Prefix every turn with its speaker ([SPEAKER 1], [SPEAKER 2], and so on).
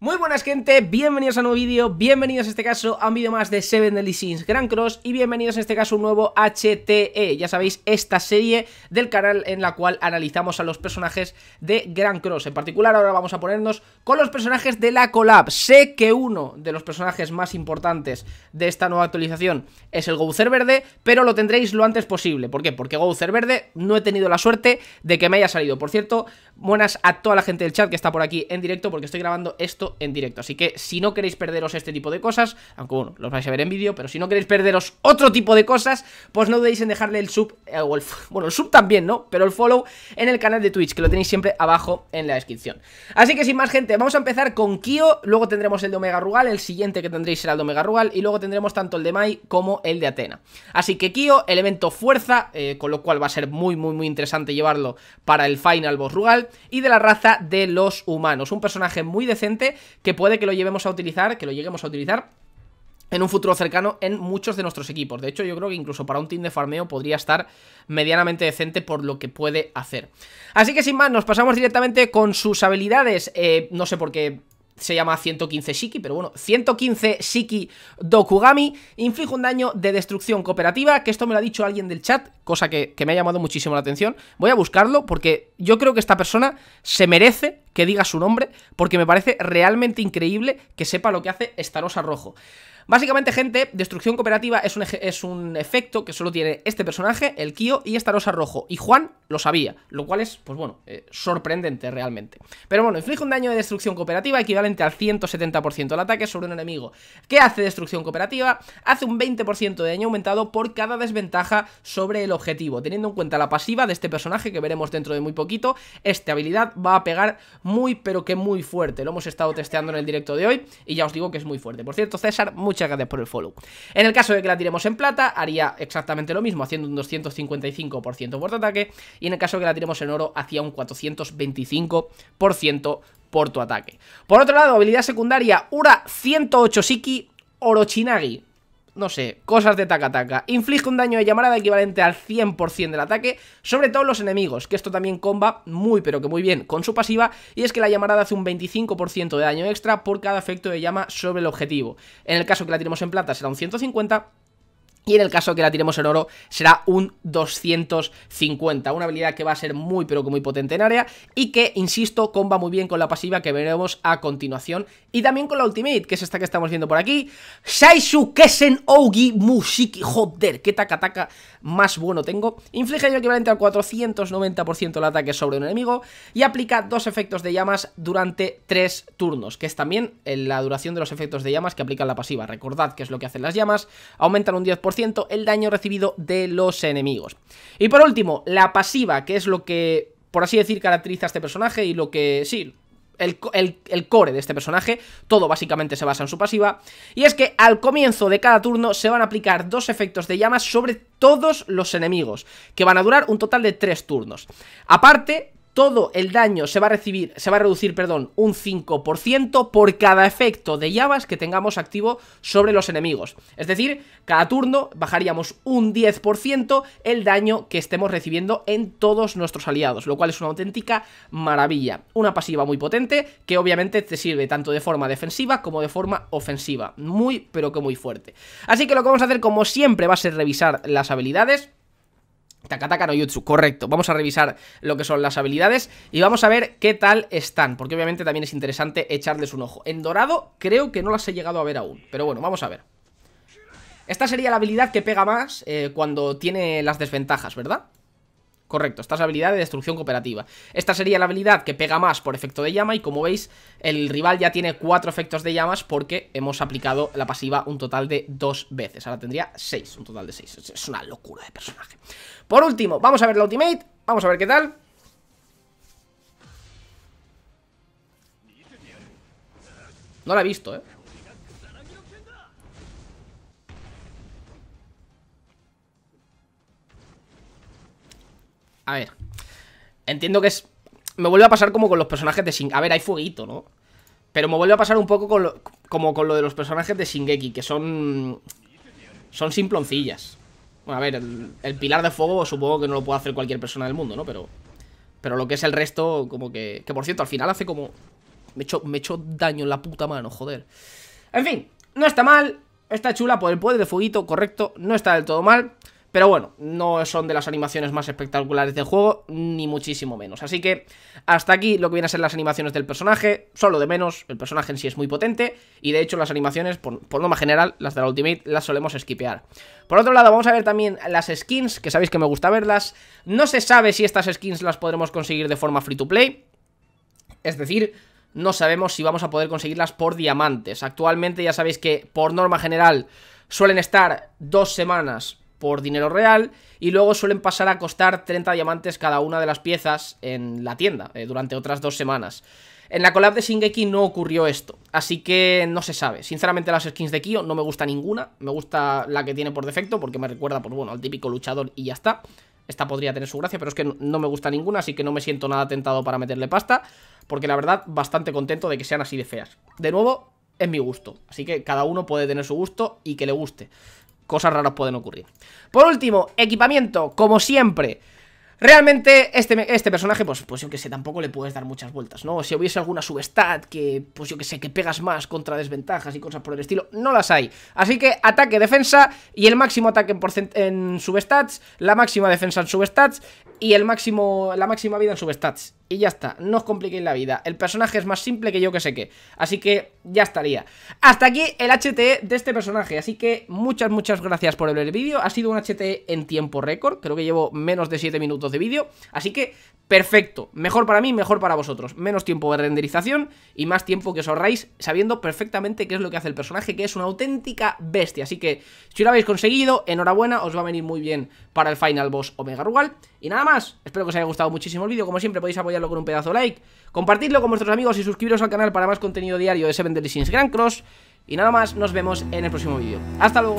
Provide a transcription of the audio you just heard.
[SPEAKER 1] Muy buenas gente, bienvenidos a un nuevo vídeo, bienvenidos en este caso a un vídeo más de Seven Deadly Sins Grand Cross y bienvenidos en este caso a un nuevo HTE, ya sabéis, esta serie del canal en la cual analizamos a los personajes de Grand Cross, en particular ahora vamos a ponernos con los personajes de la collab, sé que uno de los personajes más importantes de esta nueva actualización es el Gouzer Verde, pero lo tendréis lo antes posible, ¿por qué? Porque Gouzer Verde no he tenido la suerte de que me haya salido, por cierto, buenas a toda la gente del chat que está por aquí en directo porque estoy grabando esto en directo. Así que si no queréis perderos este tipo de cosas, aunque bueno, los vais a ver en vídeo, pero si no queréis perderos otro tipo de cosas, pues no dudéis en dejarle el sub, eh, o bueno, el sub también, ¿no? Pero el follow en el canal de Twitch, que lo tenéis siempre abajo en la descripción. Así que sin más gente, vamos a empezar con Kio, luego tendremos el de Omega Rugal, el siguiente que tendréis será el de Omega Rugal, y luego tendremos tanto el de Mai como el de Atena. Así que Kio, elemento fuerza, eh, con lo cual va a ser muy, muy, muy interesante llevarlo para el final boss Rugal, y de la raza de los humanos. Un personaje muy decente que puede que lo llevemos a utilizar, que lo lleguemos a utilizar en un futuro cercano en muchos de nuestros equipos. De hecho, yo creo que incluso para un team de farmeo podría estar medianamente decente por lo que puede hacer. Así que sin más, nos pasamos directamente con sus habilidades. Eh, no sé por qué se llama 115 Shiki, pero bueno, 115 Shiki Dokugami, inflige un daño de destrucción cooperativa, que esto me lo ha dicho alguien del chat, cosa que, que, me ha llamado muchísimo la atención. Voy a buscarlo porque yo creo que esta persona se merece que diga su nombre, porque me parece realmente increíble que sepa lo que hace Starosa Rojo. Básicamente, gente, destrucción cooperativa es un, es un efecto que solo tiene este personaje, el Kio y esta rosa rojo. Y Juan lo sabía, lo cual es, pues bueno, eh, sorprendente realmente. Pero bueno, inflige un daño de destrucción cooperativa equivalente al 170% del ataque sobre un enemigo. ¿Qué hace destrucción cooperativa? Hace un 20% de daño aumentado por cada desventaja sobre el objetivo. Teniendo en cuenta la pasiva de este personaje que veremos dentro de muy poquito, esta habilidad va a pegar muy pero que muy fuerte. Lo hemos estado testeando en el directo de hoy y ya os digo que es muy fuerte. Por cierto, César, muchas muchas gracias por el follow. En el caso de que la tiremos en plata, haría exactamente lo mismo, haciendo un 255% por tu ataque. Y en el caso de que la tiremos en oro, hacía un 425% por tu ataque. Por otro lado, habilidad secundaria, Ura 108 Siki Orochinagi no sé, cosas de taca-taca. Inflige un daño de llamarada equivalente al 100% del ataque, sobre todos los enemigos, que esto también comba muy pero que muy bien con su pasiva, y es que la llamarada hace un 25% de daño extra por cada efecto de llama sobre el objetivo. En el caso que la tenemos en plata será un 150 y en el caso que la tiremos en oro será un 250, una habilidad que va a ser muy pero que muy potente en área y que, insisto, comba muy bien con la pasiva que veremos a continuación y también con la ultimate, que es esta que estamos viendo por aquí. Saishu Kesen Ogi Mushiki Hodder, que taca taca más bueno tengo. Inflige el equivalente al 490% del ataque sobre un enemigo y aplica dos efectos de llamas durante tres turnos, que es también eh, la duración de los efectos de llamas que aplica la pasiva. Recordad que es lo que hacen las llamas, aumentan un 10% el daño recibido de los enemigos. Y por último, la pasiva, que es lo que, por así decir, caracteriza a este personaje y lo que, sí, el, el, core de este personaje, todo básicamente se basa en su pasiva, y es que al comienzo de cada turno se van a aplicar dos efectos de llamas sobre todos los enemigos, que van a durar un total de tres turnos. Aparte, todo el daño se va a recibir, se va a reducir, perdón, un 5% por cada efecto de llamas que tengamos activo sobre los enemigos. Es decir, cada turno bajaríamos un 10% el daño que estemos recibiendo en todos nuestros aliados, lo cual es una auténtica maravilla. Una pasiva muy potente que obviamente te sirve tanto de forma defensiva como de forma ofensiva. Muy, pero que muy fuerte. Así que lo que vamos a hacer como siempre va a ser revisar las habilidades Takataka no Jutsu, correcto. Vamos a revisar lo que son las habilidades y vamos a ver qué tal están, porque obviamente también es interesante echarles un ojo. En dorado creo que no las he llegado a ver aún, pero bueno, vamos a ver. Esta sería la habilidad que pega más eh, cuando tiene las desventajas, ¿verdad? Correcto, esta es la habilidad de destrucción cooperativa. Esta sería la habilidad que pega más por efecto de llama y como veis, el rival ya tiene cuatro efectos de llamas porque hemos aplicado la pasiva un total de dos veces. Ahora tendría seis, un total de seis. Es una locura de personaje. Por último, vamos a ver la ultimate, vamos a ver qué tal. No la he visto, eh. A ver. Entiendo que es... Me vuelve a pasar como con los personajes de Shingeki. A ver, hay fueguito, ¿no? Pero me vuelve a pasar un poco como con lo de los personajes de Shingeki, que son... Son simploncillas. Bueno, a ver, el, pilar de fuego supongo que no lo puede hacer cualquier persona del mundo, ¿no? Pero... Pero lo que es el resto, como que... Que por cierto, al final hace como... Me echó, me daño en la puta mano, joder. En fin, no está mal. Está chula por el poder de fueguito, correcto. No está del todo mal. Pero bueno, no son de las animaciones más espectaculares del juego, ni muchísimo menos. Así que hasta aquí lo que vienen a ser las animaciones del personaje, solo de menos, el personaje en sí es muy potente, y de hecho las animaciones, por, por norma general, las de la Ultimate, las solemos esquipear. Por otro lado, vamos a ver también las skins, que sabéis que me gusta verlas. No se sabe si estas skins las podremos conseguir de forma free to play, es decir, no sabemos si vamos a poder conseguirlas por diamantes. Actualmente ya sabéis que por norma general suelen estar dos semanas por dinero real y luego suelen pasar a costar 30 diamantes cada una de las piezas en la tienda eh, durante otras dos semanas. En la collab de Shingeki no ocurrió esto, así que no se sabe. Sinceramente las skins de Kyo no me gusta ninguna, me gusta la que tiene por defecto porque me recuerda pues bueno, al típico luchador y ya está. Esta podría tener su gracia, pero es que no me gusta ninguna, así que no me siento nada tentado para meterle pasta, porque la verdad bastante contento de que sean así de feas. De nuevo, es mi gusto, así que cada uno puede tener su gusto y que le guste cosas raras pueden ocurrir. Por último, equipamiento, como siempre. Realmente este, este personaje, pues, pues, yo que sé, tampoco le puedes dar muchas vueltas, ¿no? Si hubiese alguna substat que, pues yo que sé, que pegas más contra desventajas y cosas por el estilo, no las hay. Así que ataque, defensa y el máximo ataque en, en substats, la máxima defensa en substats y el máximo, la máxima vida en subestats. Y ya está, no os compliquéis la vida El personaje es más simple que yo que sé qué Así que ya estaría Hasta aquí el HTE de este personaje Así que muchas, muchas gracias por ver el vídeo Ha sido un HTE en tiempo récord Creo que llevo menos de 7 minutos de vídeo Así que perfecto, mejor para mí, mejor para vosotros Menos tiempo de renderización Y más tiempo que os ahorráis sabiendo perfectamente Qué es lo que hace el personaje, que es una auténtica bestia Así que si lo habéis conseguido Enhorabuena, os va a venir muy bien para el Final Boss Omega Rugal y nada más, espero que os haya gustado muchísimo el vídeo Como siempre podéis apoyarlo con un pedazo de like Compartidlo con vuestros amigos y suscribiros al canal para más contenido diario de Seven Deadly Sins Grand Cross Y nada más, nos vemos en el próximo vídeo Hasta luego